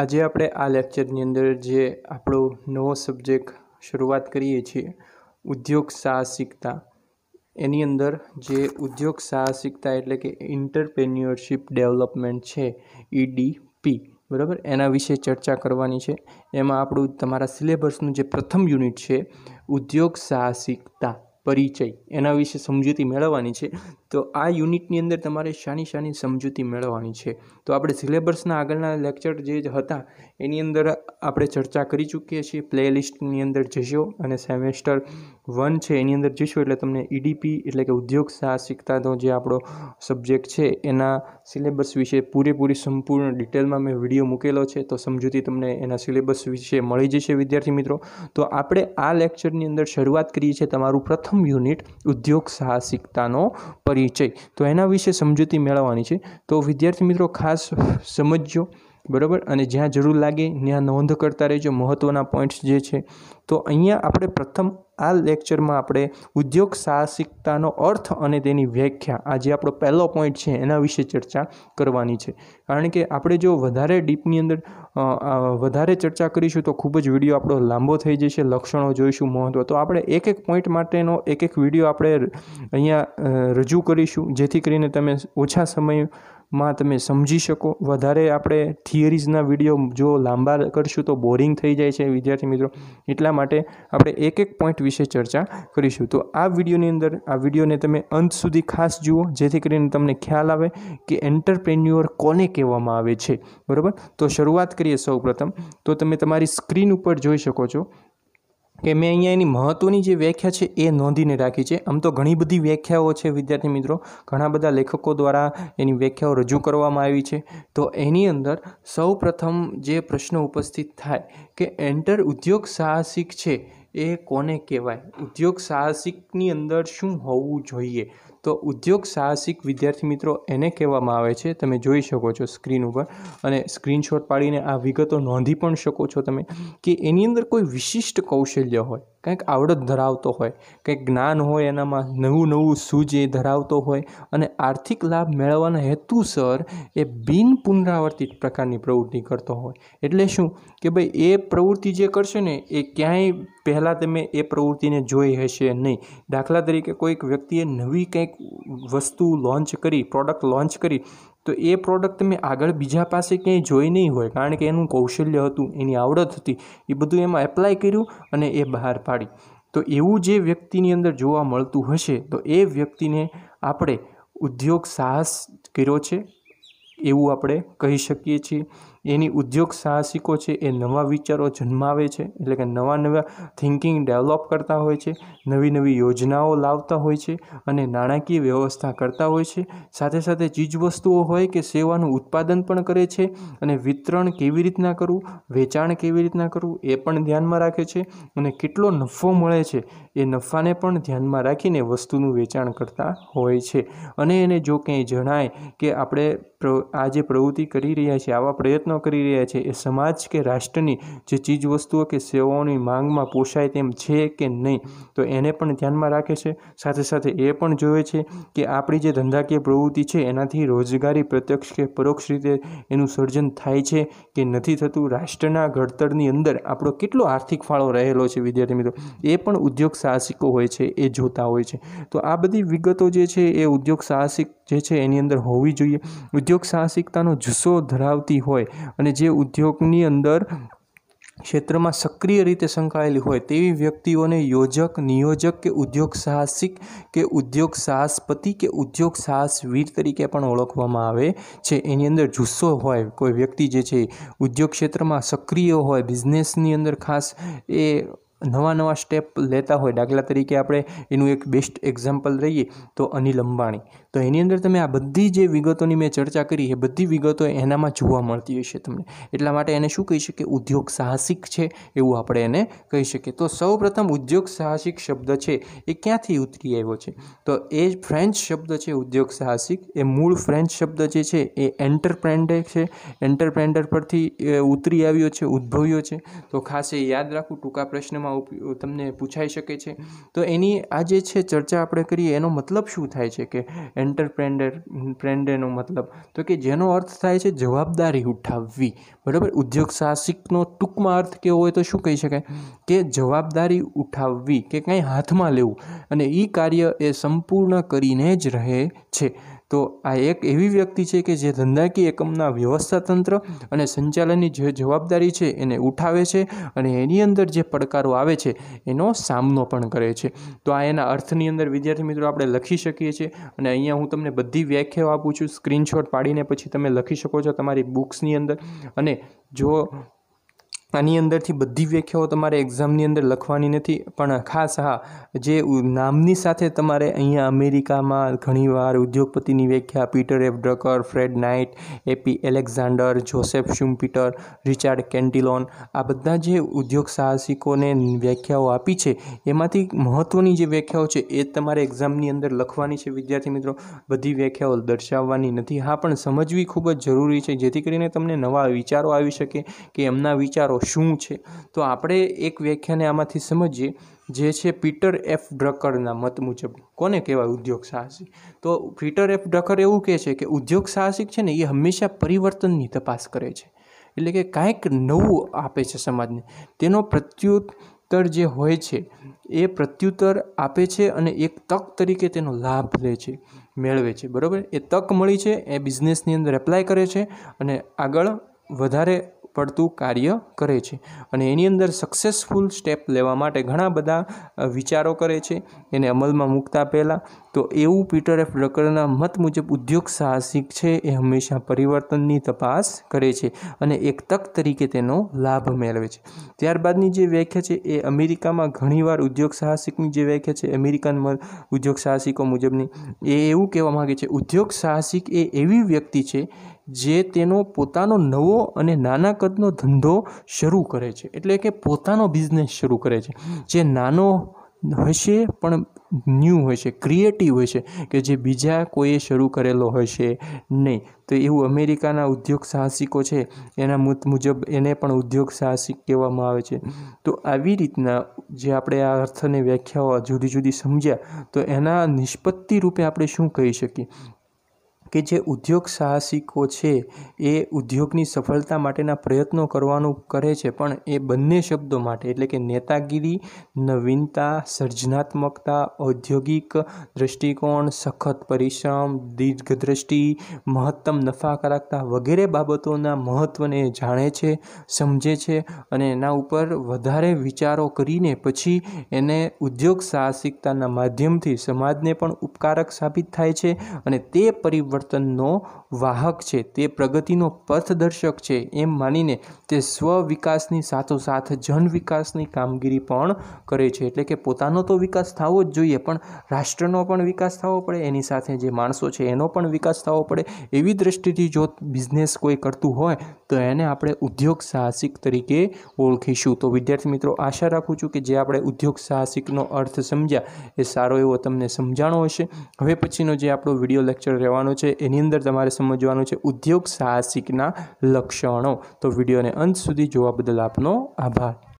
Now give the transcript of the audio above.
આજે આપણે આ લેક્ચરની અંદર જે આપણો નવો સબ્જેક્ટ શરૂઆત કરીએ છીએ ઉદ્યોગ સાહસિકતા એની અંદર જે ઉદ્યોગ સાહસિકતા એટલે કે ઇન્ટરપ્રેન્યોરશિપ ડેવલપમેન્ટ છે ઈડીપી e બરાબર એના વિશે ચર્ચા કરવાની છે એમાં આપણું તમારા સિલેબસનું જે પ્રથમ યુનિટ છે ઉદ્યોગ સાહસિકતા પરિચય એના વિશે સમજૂતી મેળવવાની છે તો આ યુનિટની અંદર તમારે શાની શાની સમજૂતી મેળવવાની છે તો આપણે સિલેબસના આગળના લેક્ચર જે હતા એની અંદર આપણે ચર્ચા કરી ચૂકીએ છીએ પ્લેલિસ્ટની અંદર જશો અને સેમેસ્ટર વન છે એની અંદર જશો એટલે તમને ઈડીપી e એટલે કે ઉદ્યોગ સાહસિકતાનો જે આપણો સબ્જેક્ટ છે એના સિલેબસ વિશે પૂરેપૂરી સંપૂર્ણ ડિટેલમાં મેં વિડીયો મૂકેલો છે તો સમજૂતી તમને એના સિલેબસ વિશે મળી જશે વિદ્યાર્થી મિત્રો તો આપણે આ લેક્ચરની અંદર શરૂઆત કરીએ છીએ તમારું પ્રથમ યુનિટ ઉદ્યોગ સાહસિકતાનો પરિ પરિચય તો એના વિશે સમજૂતી મેળવવાની છે તો વિદ્યાર્થી મિત્રો ખાસ સમજજો બરાબર અને જ્યાં જરૂર લાગે ત્યાં નોંધ કરતા રહેજો મહત્ત્વના પોઈન્ટ્સ જે છે તો અહીંયા આપણે પ્રથમ આ લેક્ચરમાં આપણે ઉદ્યોગ સાહસિકતાનો અર્થ અને તેની વ્યાખ્યા આ જે આપણો પહેલો પોઈન્ટ છે એના વિશે ચર્ચા કરવાની છે કારણ કે આપણે જો વધારે ડીપની અંદર વધારે ચર્ચા કરીશું તો ખૂબ જ વિડીયો આપણો લાંબો થઈ જશે લક્ષણો જોઈશું મહત્ત્વ તો આપણે એક એક પોઈન્ટ માટેનો એક એક વિડીયો આપણે અહીંયા રજૂ કરીશું જેથી કરીને તમે ઓછા સમય માં તમે સમજી શકો વધારે આપણે થિયરીઝના વિડીયો જો લાંબા કરશું તો બોરિંગ થઈ જાય છે વિદ્યાર્થી મિત્રો એટલા માટે આપણે એક એક પોઈન્ટ વિશે ચર્ચા કરીશું તો આ વિડીયોની અંદર આ વિડીયોને તમે અંત સુધી ખાસ જુઓ જેથી કરીને તમને ખ્યાલ આવે કે એન્ટરપ્રેન્યુઅર કોને કહેવામાં આવે છે બરાબર તો શરૂઆત કરીએ સૌપ્રથમ તો તમે તમારી સ્ક્રીન ઉપર જોઈ શકો છો કે મેં અહીંયા એની મહત્ત્વની જે વ્યાખ્યા છે એ નોંધીને રાખી છે આમ તો ઘણી બધી વ્યાખ્યાઓ છે વિદ્યાર્થી મિત્રો ઘણા બધા લેખકો દ્વારા એની વ્યાખ્યાઓ રજૂ કરવામાં આવી છે તો એની અંદર સૌ પ્રથમ જે પ્રશ્ન ઉપસ્થિત થાય કે એન્ટર ઉદ્યોગ સાહસિક છે એ કોને કહેવાય ઉદ્યોગ સાહસિકની અંદર શું હોવું જોઈએ તો ઉદ્યોગ સાહસિક વિદ્યાર્થી મિત્રો એને કહેવામાં આવે છે તમે જોઈ શકો છો સ્ક્રીન ઉપર અને સ્ક્રીનશોટ પાડીને આ વિગતો નોંધી પણ શકો છો તમે કે એની અંદર કોઈ વિશિષ્ટ કૌશલ્ય હોય કંઈક આવડત ધરાવતો હોય કંઈક જ્ઞાન હોય એનામાં નવું નવું સૂજ એ ધરાવતો હોય અને આર્થિક લાભ મેળવવાના હેતુસર એ બિન પુનરાવર્તિત પ્રકારની પ્રવૃત્તિ કરતો હોય એટલે શું કે ભાઈ એ પ્રવૃત્તિ જે કરશે ને એ ક્યાંય પહેલાં તમે એ પ્રવૃત્તિને જોઈ હશે નહીં દાખલા તરીકે કોઈક વ્યક્તિએ નવી કંઈક વસ્તુ લોન્ચ કરી પ્રોડક્ટ લોન્ચ કરી તો એ પ્રોડક્ટ મેં આગળ બીજા પાસે ક્યાંય જોઈ નહીં હોય કારણ કે એનું કૌશલ્ય હતું એની આવડત હતી એ બધું એમાં એપ્લાય કર્યું અને એ બહાર પાડી તો એવું જે વ્યક્તિની અંદર જોવા મળતું હશે તો એ વ્યક્તિને આપણે ઉદ્યોગ સાહસ કર્યો છે એવું આપણે કહી શકીએ છીએ એની ઉદ્યોગ સાહસિકો છે એ નવા વિચારો જન્માવે છે એટલે કે નવા નવા થિંકિંગ ડેવલપ કરતા હોય છે નવી નવી યોજનાઓ લાવતા હોય છે અને નાણાકીય વ્યવસ્થા કરતા હોય છે સાથે સાથે ચીજવસ્તુઓ હોય કે સેવાનું ઉત્પાદન પણ કરે છે અને વિતરણ કેવી રીતના કરવું વેચાણ કેવી રીતના કરવું એ પણ ધ્યાનમાં રાખે છે અને કેટલો નફો મળે છે એ નફાને પણ ધ્યાનમાં રાખીને વસ્તુનું વેચાણ કરતા હોય છે અને એને જો ક્યાંય જણાય કે આપણે આ જે પ્રવૃત્તિ કરી રહ્યા છીએ આવા પ્રયત્નો પ્રયત્નો કરી રહ્યા છે એ સમાજ કે રાષ્ટ્રની જે ચીજવસ્તુઓ કે સેવાઓની માંગમાં પોષાય તેમ છે કે નહીં તો એને પણ ધ્યાનમાં રાખે છે સાથે સાથે એ પણ જોવે છે કે આપણી જે ધંધાકીય પ્રવૃત્તિ છે એનાથી રોજગારી પ્રત્યક્ષ કે પરોક્ષ રીતે એનું સર્જન થાય છે કે નથી થતું રાષ્ટ્રના ઘડતરની અંદર આપણો કેટલો આર્થિક ફાળો રહેલો છે વિદ્યાર્થી મિત્રો એ પણ ઉદ્યોગ સાહસિકો હોય છે એ જોતા હોય છે તો આ બધી વિગતો જે છે એ ઉદ્યોગ સાહસિક જે છે એની અંદર હોવી જોઈએ ઉદ્યોગ સાહસિકતાનો જુસ્સો ધરાવતી હોય અને જે ઉદ્યોગની અંદર ક્ષેત્રમાં સક્રિય રીતે સંકળાયેલી હોય તેવી વ્યક્તિઓને યોજક નિયોજક કે ઉદ્યોગ સાહસિક કે ઉદ્યોગ સાહસપતિ કે ઉદ્યોગ સાહસવીર તરીકે પણ ઓળખવામાં આવે છે એની અંદર જુસ્સો હોય કોઈ વ્યક્તિ જે છે ઉદ્યોગ ક્ષેત્રમાં સક્રિય હોય બિઝનેસની અંદર ખાસ એ નવા નવા સ્ટેપ લેતા હોય દાખલા તરીકે આપણે એનું એક બેસ્ટ એક્ઝામ્પલ રહીએ તો અનિલ અંબાણી તો એની અંદર તમે આ બધી જે વિગતોની મેં ચર્ચા કરી એ બધી વિગતો એનામાં જોવા મળતી હશે તમને એટલા માટે એને શું કહી શકીએ ઉદ્યોગ સાહસિક છે એવું આપણે એને કહી શકીએ તો સૌપ્રથમ ઉદ્યોગ સાહસિક શબ્દ છે એ ક્યાંથી ઉતરી આવ્યો છે તો એ ફ્રેન્ચ શબ્દ છે ઉદ્યોગ સાહસિક એ મૂળ ફ્રેન્ચ શબ્દ જે છે એ એન્ટરપ્રેન્ડર છે એન્ટરપ્રેન્ડર પરથી ઉતરી આવ્યો છે ઉદ્ભવ્યો છે તો ખાસ એ યાદ રાખવું ટૂંકા પ્રશ્નમાં પરીક્ષામાં તમને પૂછાઈ શકે છે તો એની આ જે છે ચર્ચા આપણે કરીએ એનો મતલબ શું થાય છે કે એન્ટરપ્રેન્ડર પ્રેન્ડરનો મતલબ તો કે જેનો અર્થ થાય છે જવાબદારી ઉઠાવવી બરાબર ઉદ્યોગ સાહસિકનો ટૂંકમાં અર્થ કેવો હોય તો શું કહી શકાય કે જવાબદારી ઉઠાવવી કે કંઈ હાથમાં લેવું અને એ કાર્ય એ સંપૂર્ણ કરીને જ રહે છે તો આ એક એવી વ્યક્તિ છે કે જે ધંધાકીય એકમના તંત્ર અને સંચાલનની જે જવાબદારી છે એને ઉઠાવે છે અને એની અંદર જે પડકારો આવે છે એનો સામનો પણ કરે છે તો આ એના અર્થની અંદર વિદ્યાર્થી મિત્રો આપણે લખી શકીએ છીએ અને અહીંયા હું તમને બધી વ્યાખ્યાઓ આપું છું સ્ક્રીનશોટ પાડીને પછી તમે લખી શકો છો તમારી બુક્સની અંદર અને જો આની અંદરથી બધી વ્યાખ્યાઓ તમારે એક્ઝામની અંદર લખવાની નથી પણ ખાસ હા જે નામની સાથે તમારે અહીંયા અમેરિકામાં ઘણીવાર ઉદ્યોગપતિની વ્યાખ્યા Peter F Drucker Fred Knight એપી Alexander Joseph Schumpeter Richard Cantillon આ બધા જે ઉદ્યોગ સાહસિકોને વ્યાખ્યાઓ આપી છે એમાંથી મહત્ત્વની જે વ્યાખ્યાઓ છે એ તમારે એક્ઝામની અંદર લખવાની છે વિદ્યાર્થી મિત્રો બધી વ્યાખ્યાઓ દર્શાવવાની નથી હા પણ સમજવી ખૂબ જ જરૂરી છે જેથી કરીને તમને નવા વિચારો આવી શકે કે એમના વિચારો વિચારો શું છે તો આપણે એક વ્યાખ્યાને આમાંથી સમજીએ જે છે પીટર એફ ડ્રકરના મત મુજબ કોને કહેવાય ઉદ્યોગ સાહસિક તો પીટર એફ ડ્રકર એવું કહે છે કે ઉદ્યોગ સાહસિક છે ને એ હંમેશા પરિવર્તનની તપાસ કરે છે એટલે કે કાંઈક નવું આપે છે સમાજને તેનો પ્રત્યુત્તર જે હોય છે એ પ્રત્યુત્તર આપે છે અને એક તક તરીકે તેનો લાભ લે છે મેળવે છે બરાબર એ તક મળી છે એ બિઝનેસની અંદર એપ્લાય કરે છે અને આગળ વધારે પડતું કાર્ય કરે છે અને એની અંદર સક્સેસફુલ સ્ટેપ લેવા માટે ઘણા બધા વિચારો કરે છે એને અમલમાં મૂકતા પહેલાં તો એવું પીટર એફ ડ્રકરના મત મુજબ ઉદ્યોગ સાહસિક છે એ હંમેશા પરિવર્તનની તપાસ કરે છે અને એક તક તરીકે તેનો લાભ મેળવે છે ત્યારબાદની જે વ્યાખ્યા છે એ અમેરિકામાં ઘણીવાર ઉદ્યોગ સાહસિકની જે વ્યાખ્યા છે અમેરિકન ઉદ્યોગ સાહસિકો મુજબની એ એવું કહેવા માગે છે ઉદ્યોગ સાહસિક એ એવી વ્યક્તિ છે જે તેનો પોતાનો નવો અને નાના કદનો ધંધો શરૂ કરે છે એટલે કે પોતાનો બિઝનેસ શરૂ કરે છે જે નાનો હશે પણ ન્યૂ હોય છે ક્રિએટિવ હોય છે કે જે બીજા કોઈએ શરૂ કરેલો હશે નહીં તો એવું અમેરિકાના ઉદ્યોગ સાહસિકો છે એના મત મુજબ એને પણ ઉદ્યોગ સાહસિક કહેવામાં આવે છે તો આવી રીતના જે આપણે આ અર્થને વ્યાખ્યાઓ જુદી જુદી સમજ્યા તો એના નિષ્પત્તિ રૂપે આપણે શું કહી શકીએ કે જે ઉદ્યોગ સાહસિકો છે એ ઉદ્યોગની સફળતા માટેના પ્રયત્નો કરવાનું કરે છે પણ એ બંને શબ્દો માટે એટલે કે નેતાગીરી નવીનતા સર્જનાત્મકતા ઔદ્યોગિક દૃષ્ટિકોણ સખત પરિશ્રમ દીર્ઘદ્રષ્ટિ મહત્તમ નફાકારકતા વગેરે બાબતોના મહત્ત્વને જાણે છે સમજે છે અને એના ઉપર વધારે વિચારો કરીને પછી એને ઉદ્યોગ સાહસિકતાના માધ્યમથી સમાજને પણ ઉપકારક સાબિત થાય છે અને તે પરિવર્તન પરિવર્તનનો વાહક છે તે પ્રગતિનો પથદર્શક છે એમ માનીને તે સ્વ સ્વવિકાસની સાથોસાથ જન વિકાસની કામગીરી પણ કરે છે એટલે કે પોતાનો તો વિકાસ થવો જ જોઈએ પણ રાષ્ટ્રનો પણ વિકાસ થવો પડે એની સાથે જે માણસો છે એનો પણ વિકાસ થવો પડે એવી દ્રષ્ટિથી જો બિઝનેસ કોઈ કરતું હોય તો એને આપણે ઉદ્યોગ સાહસિક તરીકે ઓળખીશું તો વિદ્યાર્થી મિત્રો આશા રાખું છું કે જે આપણે ઉદ્યોગ સાહસિકનો અર્થ સમજ્યા એ સારો એવો તમને સમજાણો હશે હવે પછીનો જે આપણો વિડીયો લેક્ચર રહેવાનો છે છે એની અંદર તમારે સમજવાનું છે ઉદ્યોગ સાહસિકના લક્ષણો તો વિડીયોને અંત સુધી જોવા બદલ આપનો આભાર